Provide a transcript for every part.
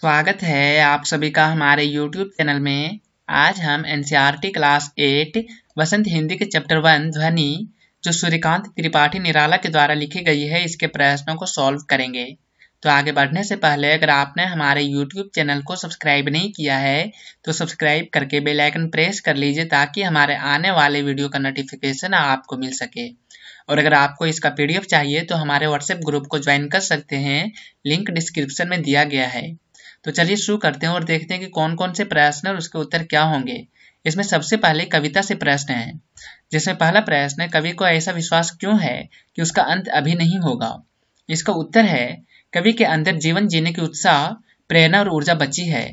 स्वागत है आप सभी का हमारे YouTube चैनल में आज हम in class eight Vasant Hindi के चैप्टर वन ध्वनि जो सूर्यकांत त्रिपाठी निराला के द्वारा लिखी गई है इसके प्रश्नों को सॉल्व करेंगे तो आगे बढ़ने से पहले अगर आपने हमारे YouTube चैनल को सब्सक्राइब नहीं किया है तो सब्सक्राइब करके बेल आइकन प्रेस कर लीजिए ताकि हमारे आने वाले वीडियो का नोटिफिकेशन आपको मिल सके और अगर आपको इसका पीडीएफ चाहिए तो हमारे व्हाट्सएप ग्रुप को ज्वाइन कर सकते हैं लिंक डिस्क्रिप्शन में दिया गया है तो चलिए शुरू करते हैं और देखते हैं कि कौन कौन से प्रश्न और उसके उत्तर क्या होंगे इसमें सबसे पहले कविता से प्रश्न है जिसमें पहला प्रश्न है कवि को ऐसा विश्वास क्यों है कि उसका अंत अभी नहीं होगा इसका उत्तर है कवि के अंदर जीवन जीने की उत्साह प्रेरणा और ऊर्जा बची है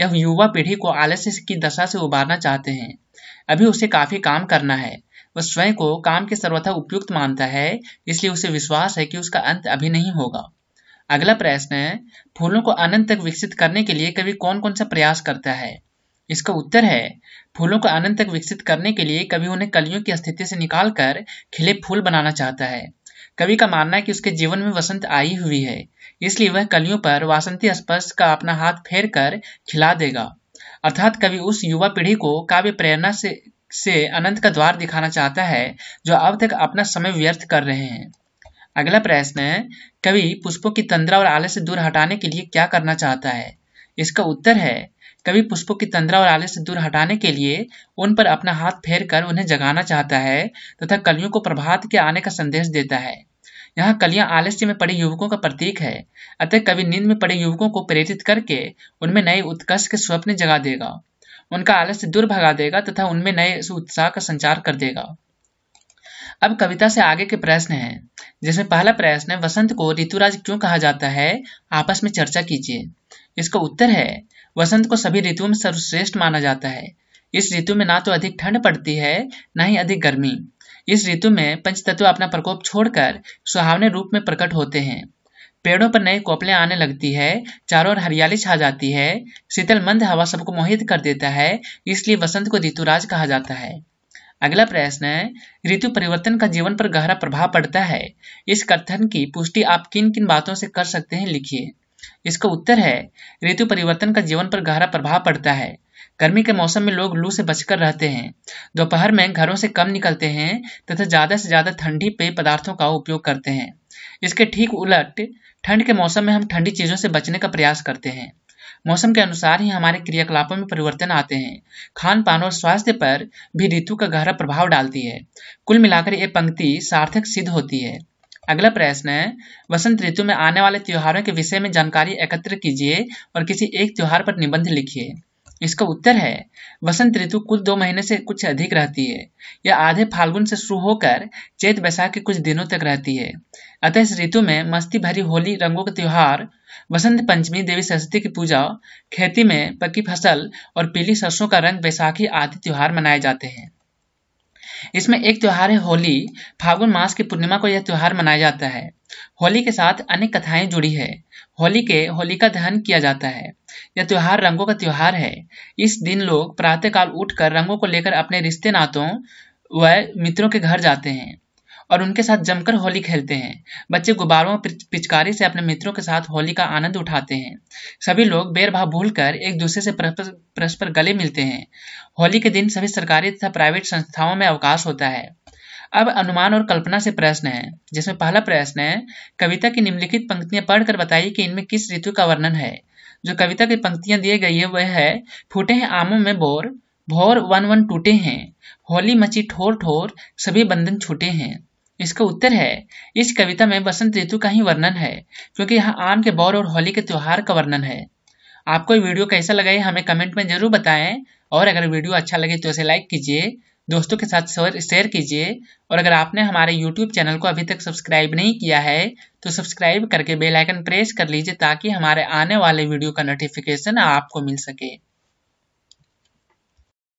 यह युवा पीढ़ी को आलस्य की दशा से उबारना चाहते हैं अभी उसे काफी काम करना है वह स्वयं को काम के सर्वथा उपयुक्त मानता है इसलिए उसे विश्वास है कि उसका अंत अभी नहीं होगा अगला प्रश्न है फूलों को आनंद तक विकसित करने के लिए कवि कौन कौन सा प्रयास करता है इसका उत्तर है फूलों को आनंद तक विकसित करने के लिए कवि उन्हें कलियों की स्थिति से निकालकर खिले फूल बनाना चाहता है कवि का मानना है कि उसके जीवन में वसंत आई हुई है इसलिए वह कलियों पर वासंती स्पर्श का अपना हाथ फेर कर खिला देगा अर्थात कवि उस युवा पीढ़ी को काव्य प्रेरणा से से अनंत का द्वार दिखाना चाहता है जो अब तक अपना समय व्यर्थ कर रहे हैं अगला प्रश्न है कवि पुष्पों की तंद्रा और आलस्य दूर हटाने के लिए क्या करना चाहता है इसका उत्तर है कवि पुष्पों की तंद्रा और आलस्य दूर हटाने के लिए उन पर अपना हाथ फेर कर उन्हें जगाना चाहता है तथा कलियों को प्रभात के आने का संदेश देता है यहाँ कलियां आलस्य में पड़े युवकों का प्रतीक है अतः कवि नींद में पड़े युवकों को प्रेरित करके उनमें नए उत्कर्ष के स्वप्न जगा देगा उनका आलस्य दूर भगा देगा तथा उनमें नए उत्साह का संचार कर देगा अब कविता से आगे के प्रश्न है जिसमें पहला प्रश्न वसंत को ऋतुराज क्यों कहा जाता है आपस में चर्चा कीजिए इसका उत्तर है वसंत को सभी ऋतुओं में सर्वश्रेष्ठ माना जाता है इस ऋतु में ना तो अधिक ठंड पड़ती है न ही अधिक गर्मी इस ऋतु में पंचतत्व अपना प्रकोप छोड़कर सुहावने रूप में प्रकट होते हैं पेड़ों पर नए कोपलें आने लगती है चारों ओर हरियाली छा जाती है शीतल मंद हवा सबको मोहित कर देता है इसलिए वसंत को ऋतुराज कहा जाता है अगला प्रश्न है ऋतु परिवर्तन का जीवन पर गहरा प्रभाव पड़ता है इस कथन की पुष्टि आप किन किन बातों से कर सकते हैं लिखिए इसका उत्तर है ऋतु परिवर्तन का जीवन पर गहरा प्रभाव पड़ता है गर्मी के मौसम में लोग लू से बचकर रहते हैं दोपहर में घरों से कम निकलते हैं तथा ज़्यादा से ज़्यादा ठंडी पेय पदार्थों का उपयोग करते हैं इसके ठीक उलट ठंड के मौसम में हम ठंडी चीज़ों से बचने का प्रयास करते हैं मौसम के अनुसार ही हमारे क्रियाकलापों में परिवर्तन आते हैं खान पान और स्वास्थ्य पर भी ऋतु का गहरा प्रभाव डालती है कुल मिलाकर ये पंक्ति सार्थक सिद्ध होती है अगला प्रश्न है वसंत ऋतु में आने वाले त्योहारों के विषय में जानकारी एकत्र कीजिए और किसी एक त्योहार पर निबंध लिखिए इसका उत्तर है बसंत ऋतु कुल दो महीने से कुछ अधिक रहती है यह आधे फाल्गुन से शुरू होकर चैत बैसाख के कुछ दिनों तक रहती है अतः इस ऋतु में मस्ती भरी होली रंगों का त्यौहार बसंत पंचमी देवी सरस्वती की पूजा खेती में पकी फसल और पीली सरसों का रंग बैसाखी आदि त्योहार मनाए जाते हैं इसमें एक त्यौहार है होली फाल्गुन मास की पूर्णिमा को यह त्योहार मनाया जाता है होली के साथ अनेक कथाएं जुड़ी है होली के होलिका दहन किया जाता है यह त्योहार रंगों का त्यौहार है इस दिन लोग प्रातःकाल उठकर रंगों को लेकर अपने रिश्ते नातों व मित्रों के घर जाते हैं और उनके साथ जमकर होली खेलते हैं बच्चे गुब्बारों पिचकारी से अपने मित्रों के साथ होली का आनंद उठाते हैं सभी लोग बेरभाव कर एक दूसरे से परस्पर गले मिलते हैं होली के दिन सभी सरकारी तथा प्राइवेट संस्थाओं में अवकाश होता है अब अनुमान और कल्पना से प्रश्न है जिसमें पहला प्रश्न है कविता की निम्नलिखित पंक्तियां पढ़कर बताइए कि इनमें किस ऋतु का वर्णन है जो कविता की पंक्तियां दी गई है वह है फूटे हैं आमों में बोर भोर वन वन टूटे हैं होली मची ठोर ठोर सभी बंधन छूटे हैं इसका उत्तर है इस कविता में बसंत ऋतु का ही वर्णन है क्योंकि यहाँ आम के बौर और होली के त्योहार का वर्णन है आपको वीडियो कैसा लगा है हमें कमेंट में जरूर बताएं और अगर वीडियो अच्छा लगे तो इसे लाइक कीजिए दोस्तों के साथ शेयर कीजिए और अगर आपने हमारे यूट्यूब चैनल को अभी तक सब्सक्राइब नहीं किया है तो सब्सक्राइब करके बेल आइकन प्रेस कर लीजिए ताकि हमारे आने वाले वीडियो का नोटिफिकेशन आपको मिल सके